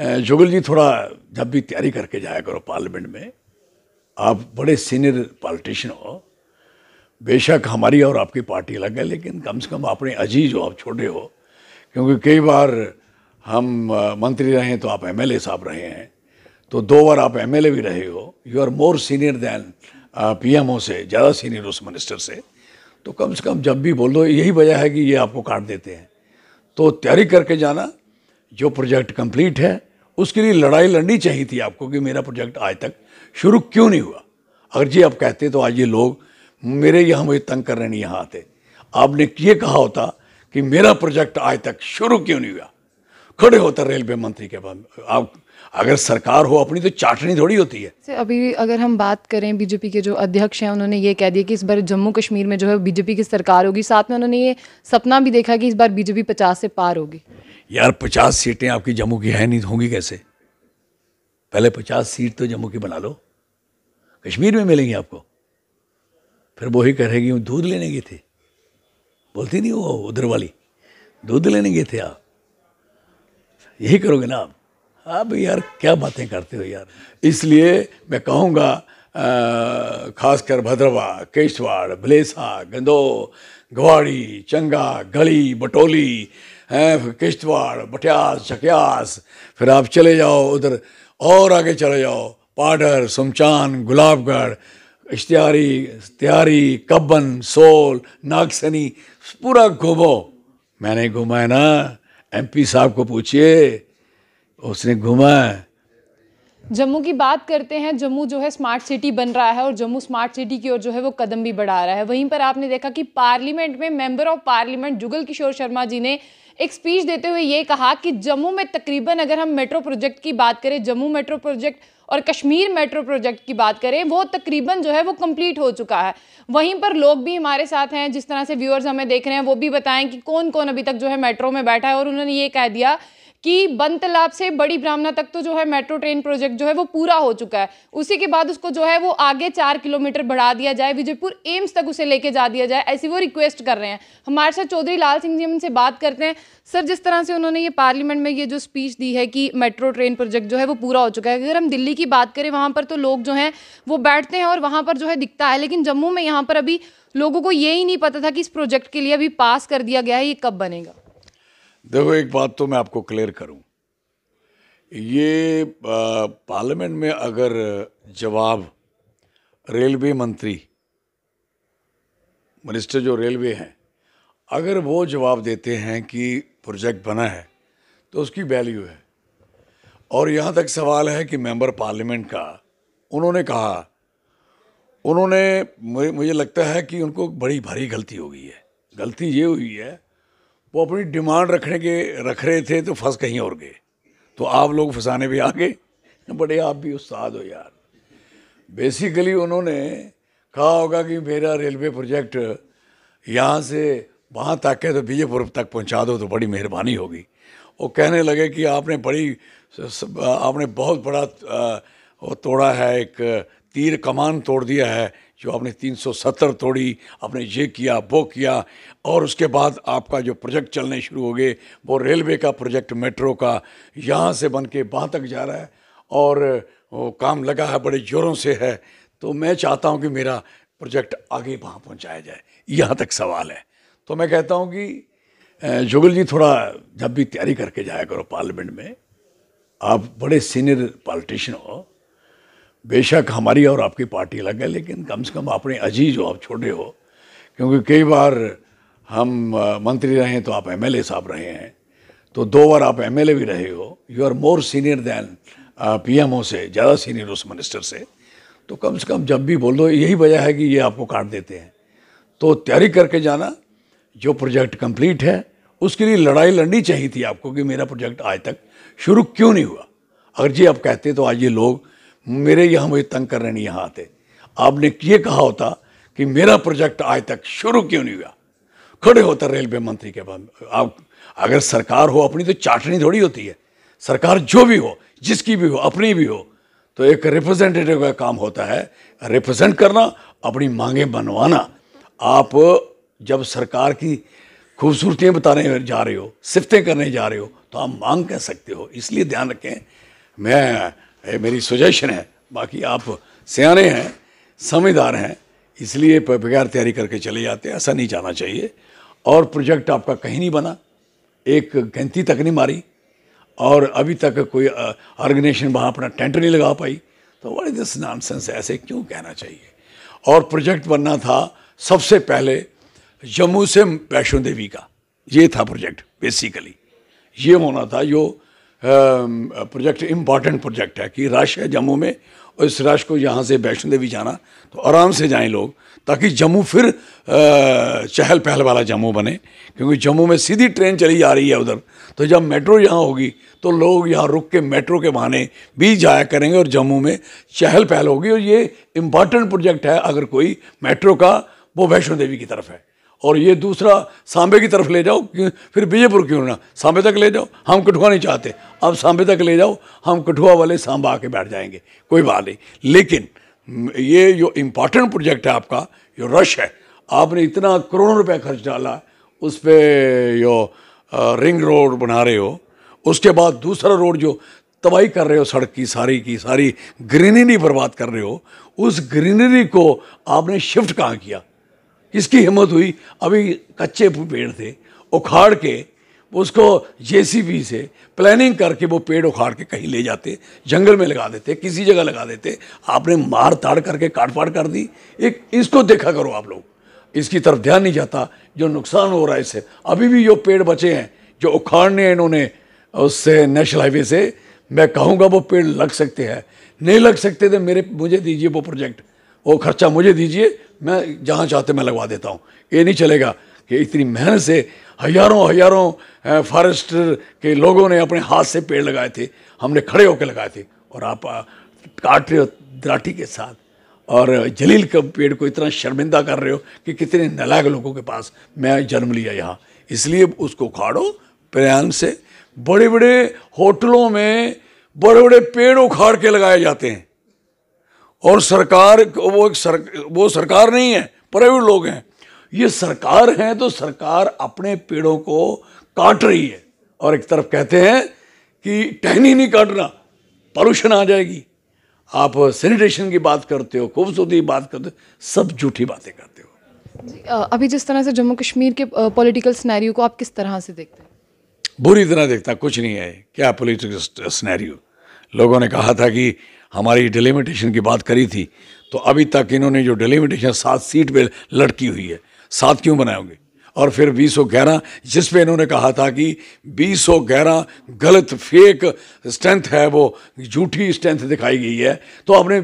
जोगल जी थोड़ा जब भी तैयारी करके जाया करो पार्लियामेंट में आप बड़े सीनियर पॉलिटिशियन हो बेशक हमारी और आपकी पार्टी अलग है लेकिन कम से कम अपने अजीज हो आप छोटे हो क्योंकि कई बार हम मंत्री रहे तो आप एमएलए साहब रहे हैं तो दो बार आप एमएलए भी रहे हो you are more senior than PMO से ज़्यादा सीनियर उस मिनिस्टर से तो कम से कम जब भी बोल दो यही वजह है कि ये आपको काट देते हैं तो तैयारी करके जाना जो प्रोजेक्ट कंप्लीट है उसके लिए लड़ाई लड़नी चाहिए थी आपको कि मेरा प्रोजेक्ट आज तक शुरू क्यों नहीं हुआ अगर जी आप कहते तो आज ये लोग मेरे यहाँ मुझे तंग रहे नहीं यहाँ आते आपने ये कहा होता कि मेरा प्रोजेक्ट आज तक शुरू क्यों नहीं हुआ खड़े होता रेलवे मंत्री के बाद आप अगर सरकार हो अपनी तो चाटनी थोड़ी होती है से अभी अगर हम बात करें बीजेपी के जो अध्यक्ष हैं उन्होंने ये कह दिया कि इस बार जम्मू कश्मीर में जो है बीजेपी की सरकार होगी साथ में उन्होंने ये सपना भी देखा कि इस बार बीजेपी पचास से पार होगी यार पचास सीटें आपकी जम्मू की है नहीं होंगी कैसे पहले पचास सीट तो जम्मू की बना लो कश्मीर में मिलेंगी आपको फिर वो ही कह रहे कि दूध लेने गए थे बोलती नहीं वो उधर वाली दूध लेने गए थे आप यही करोगे ना आप आप हाँ यार क्या बातें करते हो यार इसलिए मैं कहूँगा खासकर भद्रवा केशवाड़ भलेसा गंदो ग्वाड़ी चंगा गली बटोली हैं किश्तवाड़ बठियास चकियास फिर आप चले जाओ उधर और आगे चले जाओ पाडर सुमचान गुलाबगढ़ इश्तियारी तिहारी कब्बन सोल नागसनी पूरा घूमो मैंने घुमाया ना एमपी साहब को पूछिए उसने घुमाया जम्मू की बात करते हैं जम्मू जो है स्मार्ट सिटी बन रहा है और जम्मू स्मार्ट सिटी की ओर जो है वो कदम भी बढ़ा रहा है वहीं पर आपने देखा कि पार्लियामेंट में member of parliament Jugal Kishore Sharma ji ने एक स्पीच देते हुए ये कहा कि जम्मू में तकरीबन अगर हम मेट्रो प्रोजेक्ट की बात करें जम्मू मेट्रो प्रोजेक्ट और कश्मीर मेट्रो प्रोजेक्ट की बात करें वो तकरीबन जो है वो कंप्लीट हो चुका है वहीं पर लोग भी हमारे साथ हैं जिस तरह से व्यूअर्स हमें देख रहे हैं वो भी बताएं कि कौन कौन अभी तक जो है मेट्रो में बैठा है और उन्होंने ये कह दिया कि बन तालाब से बड़ी ब्राह्मणा तक तो जो है मेट्रो ट्रेन प्रोजेक्ट जो है वो पूरा हो चुका है उसी के बाद उसको जो है वो आगे चार किलोमीटर बढ़ा दिया जाए विजयपुर एम्स तक उसे लेके जा दिया जाए ऐसी वो रिक्वेस्ट कर रहे हैं हमारे साथ चौधरी लाल सिंह जी हम बात करते हैं सर जिस तरह से उन्होंने ये पार्लियामेंट में ये जो स्पीच दी है कि मेट्रो ट्रेन प्रोजेक्ट जो है वो पूरा हो चुका है अगर हम दिल्ली की बात करें वहाँ पर तो लोग जो हैं वो बैठते हैं और वहाँ पर जो है दिखता है लेकिन जम्मू में यहाँ पर अभी लोगों को ये ही नहीं पता था कि इस प्रोजेक्ट के लिए अभी पास कर दिया गया है ये कब बनेगा देखो एक बात तो मैं आपको क्लियर करूं ये पार्लियामेंट में अगर जवाब रेलवे मंत्री मिनिस्टर जो रेलवे हैं अगर वो जवाब देते हैं कि प्रोजेक्ट बना है तो उसकी वैल्यू है और यहाँ तक सवाल है कि मेंबर पार्लियामेंट का उन्होंने कहा उन्होंने मुझे लगता है कि उनको बड़ी भारी गलती हो गई है गलती ये हुई है वो अपनी डिमांड रखने के रख रहे थे तो फंस कहीं और गए तो आप लोग फंसाने भी आ गए बड़े आप भी उस्ताद हो यार बेसिकली उन्होंने कहा होगा कि मेरा रेलवे प्रोजेक्ट यहाँ से वहाँ तक के तो बीजेपुर तक पहुँचा दो तो बड़ी मेहरबानी होगी वो कहने लगे कि आपने बड़ी आपने बहुत बड़ा वो तोड़ा है एक तीर कमान तोड़ दिया है जो आपने 370 तोड़ी आपने ये किया वो किया और उसके बाद आपका जो प्रोजेक्ट चलने शुरू हो गए वो रेलवे का प्रोजेक्ट मेट्रो का यहाँ से बन के वहाँ तक जा रहा है और वो काम लगा है बड़े ज़ोरों से है तो मैं चाहता हूँ कि मेरा प्रोजेक्ट आगे वहाँ पहुँचाया जाए यहाँ तक सवाल है तो मैं कहता हूँ कि जुगल जी थोड़ा जब भी तैयारी करके जाया करो पार्लियामेंट में आप बड़े सीनियर पॉलिटिशियन हो बेशक हमारी और आपकी पार्टी अलग है लेकिन कम से कम अपने अजीज हो आप छोटे हो क्योंकि कई बार हम मंत्री रहे तो आप एमएलए साहब रहे हैं तो दो बार आप एमएलए भी रहे हो you are more senior than PMO से ज़्यादा सीनियर उस मिनिस्टर से तो कम से कम जब भी बोल दो यही वजह है कि ये आपको काट देते हैं तो तैयारी करके जाना जो प्रोजेक्ट कंप्लीट है उसके लिए लड़ाई लड़नी चाहिए थी आपको कि मेरा प्रोजेक्ट आज तक शुरू क्यों नहीं हुआ अगर जी आप कहते तो आज ये लोग मेरे यहाँ मुझे तंग करने नहीं यहाँ आते आपने ये कहा होता कि मेरा प्रोजेक्ट आज तक शुरू क्यों नहीं हुआ खड़े होता रेलवे मंत्री के बाद आप अगर सरकार हो अपनी तो चाटनी थोड़ी होती है सरकार जो भी हो जिसकी भी हो अपनी भी हो तो एक रिप्रेजेंटेटिव का काम होता है रिप्रेजेंट करना अपनी मांगे बनवाना आप जब सरकार की खूबसूरतियाँ बताने जा रहे हो सिफतें करने जा रहे हो तो आप मांग कर सकते हो इसलिए ध्यान रखें मैं ये मेरी सुजेशन है बाकी आप सियाने हैं समझदार हैं इसलिए बगैर तैयारी करके चले जाते हैं ऐसा नहीं जाना चाहिए और प्रोजेक्ट आपका कहीं नहीं बना एक गिनती तक नहीं मारी और अभी तक कोई ऑर्गेनाइजेशन वहाँ अपना टेंट नहीं लगा पाई तो वाले दस दिस नाम ऐसे क्यों कहना चाहिए और प्रोजेक्ट बनना था सबसे पहले जम्मू से वैष्णो देवी का ये था प्रोजेक्ट बेसिकली ये होना था जो प्रोजेक्ट इम्पॉर्टेंट प्रोजेक्ट है कि रश है जम्मू में और इस रश को यहाँ से वैष्णो देवी जाना तो आराम से जाएं लोग ताकि जम्मू फिर uh, चहल पहल वाला जम्मू बने क्योंकि जम्मू में सीधी ट्रेन चली जा रही है उधर तो जब मेट्रो यहाँ होगी तो लोग यहाँ रुक के मेट्रो के बहाने भी जाया करेंगे और जम्मू में चहल पहल होगी और ये इम्पॉर्टेंट प्रोजेक्ट है अगर कोई मेट्रो का वो वैष्णो देवी की तरफ है और ये दूसरा सांबे की तरफ ले जाओ फिर विजयपुर क्यों ना सांबे तक ले जाओ हम कठुआ नहीं चाहते अब सांबे तक ले जाओ हम कठुआ वाले सांबा आके बैठ जाएंगे कोई बात नहीं लेकिन ये जो इम्पॉर्टेंट प्रोजेक्ट है आपका जो रश है आपने इतना करोड़ों रुपया खर्च डाला उस पर जो रिंग रोड बना रहे हो उसके बाद दूसरा रोड जो तबाही कर रहे हो सड़क की सारी की सारी ग्रीनरी बर्बाद कर रहे हो उस ग्रीनरी को आपने शिफ्ट कहाँ किया किसकी हिम्मत हुई अभी कच्चे पेड़ थे उखाड़ के उसको जे से प्लानिंग करके वो पेड़ उखाड़ के कहीं ले जाते जंगल में लगा देते किसी जगह लगा देते आपने मार ताड़ करके काट फाड़ कर दी एक इसको देखा करो आप लोग इसकी तरफ ध्यान नहीं जाता जो नुकसान हो रहा है इससे अभी भी जो पेड़ बचे हैं जो उखाड़ने हैं इन्होंने उससे नेशनल हाईवे से मैं कहूँगा वो पेड़ लग सकते हैं नहीं लग सकते तो मेरे मुझे दीजिए वो प्रोजेक्ट वो खर्चा मुझे दीजिए मैं जहाँ चाहते मैं लगवा देता हूँ ये नहीं चलेगा कि इतनी मेहनत से हजारों हजारों फॉरेस्टर के लोगों ने अपने हाथ से पेड़ लगाए थे हमने खड़े होकर लगाए थे और आप काट रहे हो द्राठी के साथ और जलील का पेड़ को इतना शर्मिंदा कर रहे हो कि कितने नलायक लोगों के पास मैं जन्म लिया यहाँ इसलिए उसको उखाड़ो प्यान से बड़े बड़े होटलों में बड़े बड़े पेड़ उखाड़ के लगाए जाते हैं और सरकार वो एक सर वो सरकार नहीं है प्राइवेट लोग हैं ये सरकार हैं तो सरकार अपने पेड़ों को काट रही है और एक तरफ कहते हैं कि टहनी नहीं काटना पॉल्यूशन आ जाएगी आप सैनिटेशन की बात करते हो खूबसूरती की बात करते हो सब झूठी बातें करते हो जी, अभी जिस तरह से जम्मू कश्मीर के पॉलिटिकल स्नैरियो को आप किस तरह से देखते हैं बुरी तरह देखता कुछ नहीं है क्या पोलिटिकल स्नैरियो लोगों ने कहा था कि हमारी डिलिमिटेशन की बात करी थी तो अभी तक इन्होंने जो डिलिमिटेशन सात सीट पे लटकी हुई है सात क्यों बनाएंगे और फिर बीस सौ ग्यारह जिस पे इन्होंने कहा था कि बीस सौ ग्यारह गलत फेक स्ट्रेंथ है वो झूठी स्ट्रेंथ दिखाई गई है तो आपने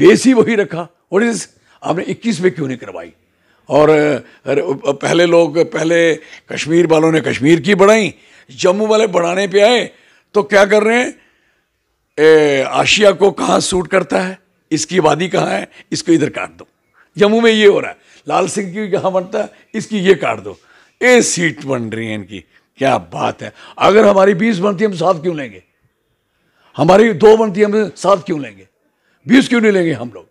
बेस ही वही रखा और इस आपने इक्कीस में क्यों नहीं करवाई और पहले लोग पहले कश्मीर वालों ने कश्मीर की बढ़ाई जम्मू वाले बढ़ाने पे आए तो क्या कर रहे हैं ए, आशिया को कहाँ सूट करता है इसकी आबादी कहाँ है इसको इधर काट दो जम्मू में ये हो रहा है लाल सिंह की जहाँ बनता है इसकी ये काट दो ए सीट बन रही है इनकी क्या बात है अगर हमारी बीस बनती हम साथ क्यों लेंगे हमारी दो बनती हम साथ क्यों लेंगे बीस क्यों नहीं लेंगे हम लोग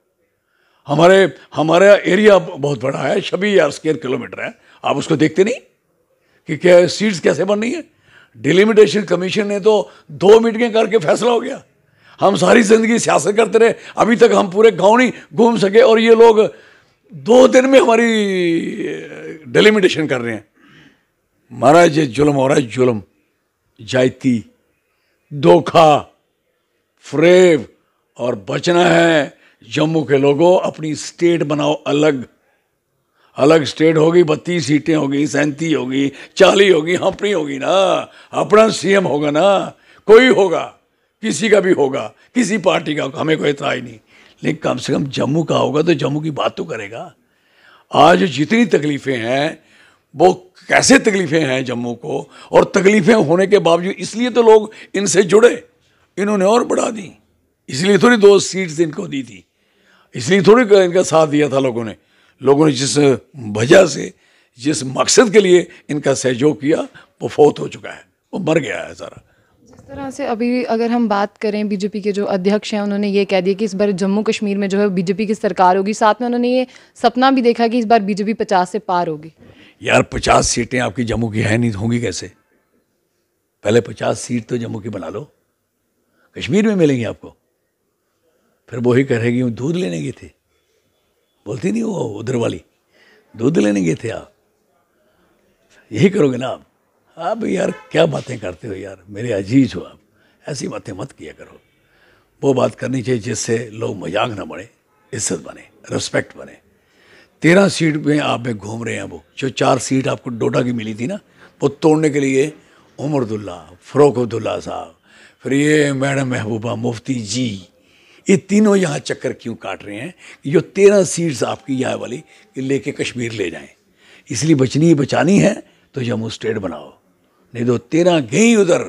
हमारे हमारा एरिया बहुत बड़ा है छब्बीस हजार स्क्वेयर किलोमीटर है आप उसको देखते नहीं कि क्या सीट्स कैसे बन रही है डिलिमिटेशन कमीशन ने तो दो मीटिंग करके फैसला हो गया हम सारी ज़िंदगी सियासत करते रहे अभी तक हम पूरे गाँव नहीं घूम सके और ये लोग दो दिन में हमारी डेलिमिटेशन कर रहे हैं महाराज ये जुलम हो रहा है जुल्म जायती धोखा फ्रेब और बचना है जम्मू के लोगों अपनी स्टेट बनाओ अलग अलग स्टेट होगी बत्तीस सीटें होगी सैंतीस होगी चालीस होगी अपनी होगी ना अपना सीएम होगा ना कोई होगा किसी का भी होगा किसी पार्टी का होगा हमें कोई इतना ही नहीं लेकिन कम से कम जम्मू का होगा तो जम्मू की बात तो करेगा आज जितनी तकलीफ़ें हैं वो कैसे तकलीफ़ें हैं जम्मू को और तकलीफ़ें होने के बावजूद इसलिए तो लोग इनसे जुड़े इन्होंने और बढ़ा दी इसलिए थोड़ी दो सीट्स तो इनको दी थी इसलिए थोड़ी इनका साथ दिया था लोगों ने लोगों ने जिस वजह से जिस मकसद के लिए इनका सहयोग किया वो फौत हो चुका है वो मर गया है सारा तरह से अभी अगर हम बात करें बीजेपी के जो अध्यक्ष हैं उन्होंने ये कह दिया कि इस बार जम्मू कश्मीर में जो है बीजेपी की सरकार होगी साथ में उन्होंने ये सपना भी देखा कि इस बार बीजेपी पचास से पार होगी यार पचास सीटें आपकी जम्मू की है नहीं तो होंगी कैसे पहले पचास सीट तो जम्मू की बना लो कश्मीर में मिलेंगी आपको फिर वो ही कहेगी दूध लेने गए थे बोलती नहीं वो उधर वाली दूध लेने गए थे आप यही करोगे ना आप अब यार क्या बातें करते हो यार मेरे अजीज हो आप ऐसी बातें मत किया करो वो बात करनी चाहिए जिससे लोग मजाक ना बने इज्जत बने रिस्पेक्ट बने तेरह सीट में आप में घूम रहे हैं वो जो चार सीट आपको डोडा की मिली थी ना वो तोड़ने के लिए उमरदुल्ला अब्दुल्ला साहब फिर ये मैडम महबूबा मुफ्ती जी ये तीनों यहाँ चक्कर क्यों काट रहे हैं कि जो तेरह सीट्स आपकी यहाँ वाली लेके कश्मीर ले जाएं इसलिए बचनी बचानी है तो जम्मू स्टेट बनाओ नहीं तो तेरा गई उधर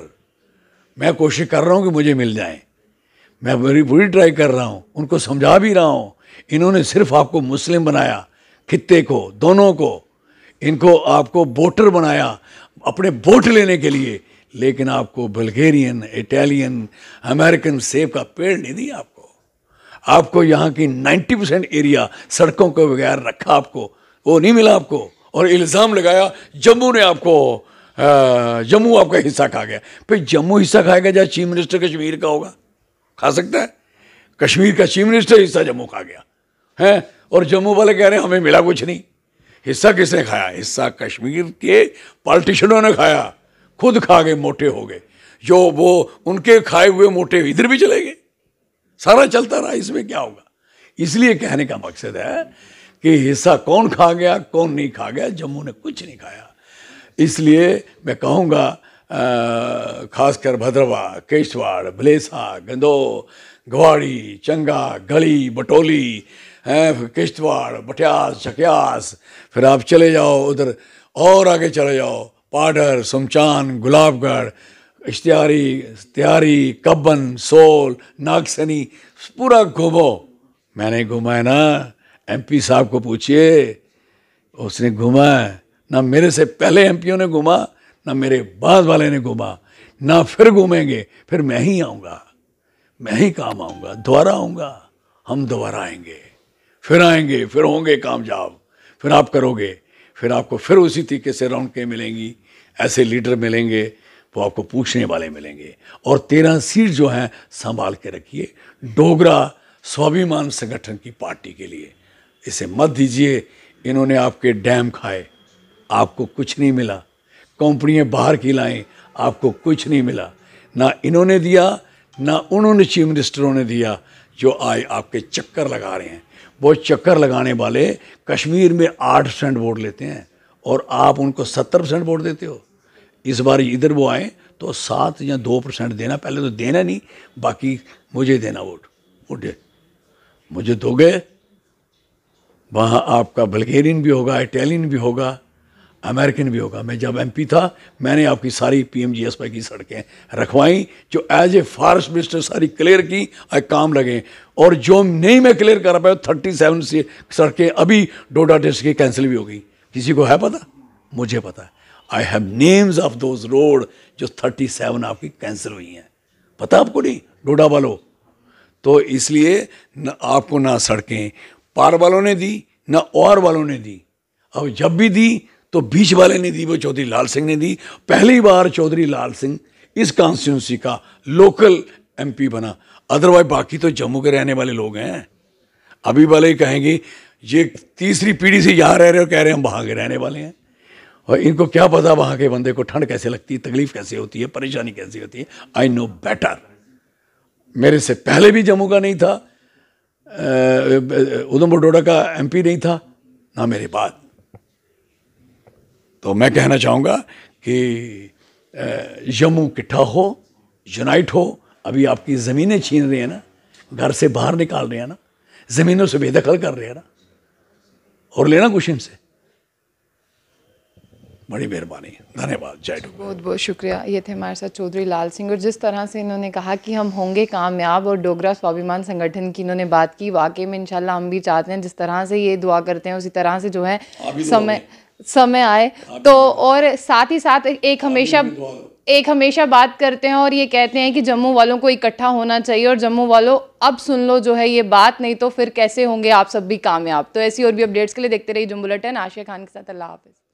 मैं कोशिश कर रहा हूँ कि मुझे मिल जाए मैं पूरी पूरी ट्राई कर रहा हूँ उनको समझा भी रहा हूँ इन्होंने सिर्फ आपको मुस्लिम बनाया खत्ते को दोनों को इनको आपको वोटर बनाया अपने वोट लेने के लिए लेकिन आपको बल्गेरियन इटालियन अमेरिकन सेब का पेड़ नहीं दिया आपको आपको यहाँ की 90 परसेंट एरिया सड़कों के बगैर रखा आपको वो नहीं मिला आपको और इल्ज़ाम लगाया जम्मू ने आपको जम्मू आपका हिस्सा खा गया फिर जम्मू हिस्सा खाएगा जहाँ चीफ मिनिस्टर कश्मीर का होगा खा सकता है कश्मीर का चीफ मिनिस्टर हिस्सा जम्मू खा गया है और जम्मू वाले कह रहे हैं हमें मिला कुछ नहीं हिस्सा किसने खाया हिस्सा कश्मीर के पॉलिटिशनों ने खाया खुद खा गए मोटे हो गए जो वो उनके खाए हुए मोटे इधर भी चले गए सारा चलता रहा इसमें क्या होगा इसलिए कहने का मकसद है कि हिस्सा कौन खा गया कौन नहीं खा गया जम्मू ने कुछ नहीं खाया इसलिए मैं कहूँगा खासकर भद्रवा केशवाड़ भलेसा गंदो ग्वाड़ी चंगा गली बटोली किश्तवाड़ बटियास चकियास फिर आप चले जाओ उधर और आगे चले जाओ पाडर सुमचान गुलाबगढ़ इश्तियारी तिहारी कब्बन सोल नागसनी पूरा घूमो मैंने घुमाया ना एमपी साहब को पूछिए उसने घुमाया ना मेरे से पहले एमपीओ ने घुमा ना मेरे बाद वाले ने घुमा ना फिर घूमेंगे फिर मैं ही आऊँगा मैं ही काम आऊँगा दोबारा आऊँगा हम दोबारा आएंगे फिर आएंगे फिर होंगे कामयाब फिर आप करोगे फिर आपको फिर उसी तरीके से राउंड के मिलेंगी ऐसे लीडर मिलेंगे वो आपको पूछने वाले मिलेंगे और तेरह सीट जो हैं संभाल के रखिए डोगरा स्वाभिमान संगठन की पार्टी के लिए इसे मत दीजिए इन्होंने आपके डैम खाए आपको कुछ नहीं मिला कंपनियां बाहर की लाएं आपको कुछ नहीं मिला ना इन्होंने दिया ना उन्होंने चीफ मिनिस्टरों ने दिया जो आए आपके चक्कर लगा रहे हैं वो चक्कर लगाने वाले कश्मीर में आठ परसेंट वोट लेते हैं और आप उनको सत्तर परसेंट वोट देते हो इस बार इधर वो आए तो सात या दो परसेंट देना पहले तो देना नहीं बाकी मुझे देना वोट वोट मुझे दोगे वहाँ आपका बल्गेरियन भी होगा इटालियन भी होगा अमेरिकन भी होगा मैं जब एमपी था मैंने आपकी सारी पीएमजीएसवाई की सड़कें रखवाई जो एज ए फॉरेस्ट मिनिस्टर सारी क्लियर की आए काम लगे और जो नहीं मैं क्लियर कर पाया थर्टी सेवन से सड़कें अभी डोडा डिस्ट्रिक्ट की कैंसिल भी हो गई किसी को है पता मुझे पता है I have names of those road जो थर्टी सेवन आपकी कैंसिल हुई हैं पता आपको नहीं डोडा वालों तो इसलिए न आपको ना सड़कें पार वालों ने दी ना और वालों ने दी अब जब भी दी तो बीच वाले ने दी वो चौधरी लाल सिंह ने दी पहली बार चौधरी लाल सिंह इस कॉन्स्टिट्यूंसी का लोकल एमपी बना अदरवाइज बाकी तो जम्मू के रहने वाले लोग हैं अभी वाले कहेंगे ये तीसरी पीढ़ी से यहाँ रह रहे हो कह रहे हैं हम वहाँ के रहने वाले हैं और इनको क्या पता वहाँ के बंदे को ठंड कैसे लगती है तकलीफ कैसे होती है परेशानी कैसी होती है आई नो बेटर मेरे से पहले भी जम्मू का नहीं था उधमपुर डोडा का एमपी नहीं था ना मेरे बाद तो मैं कहना चाहूँगा कि यमू किट्ठा हो यूनाइट हो अभी आपकी ज़मीनें छीन रही हैं ना घर से बाहर निकाल रहे हैं ना ज़मीनों से बेदखल कर रहे हैं ना और लेना कुछ इनसे बड़ी मेहरबानी धन्यवाद जय डू बहुत बहुत शुक्रिया ये थे हमारे साथ चौधरी लाल सिंह और जिस तरह से इन्होंने कहा कि हम होंगे कामयाब और डोगरा स्वाभिमान संगठन की इन्होंने बात की वाकई में इंशाल्लाह हम भी चाहते हैं जिस तरह से ये दुआ करते हैं उसी तरह से जो है तो समय समय आए तो और साथ ही साथ एक हमेशा एक हमेशा बात करते हैं और ये कहते हैं कि जम्मू वालों को इकट्ठा होना चाहिए और जम्मू वालों अब सुन लो जो है ये बात नहीं तो फिर कैसे होंगे आप सब भी कामयाब तो ऐसी और भी अपडेट्स के लिए देखते रहिए बुलेटिन आशिया खान के साथ अल्लाह हाफिज़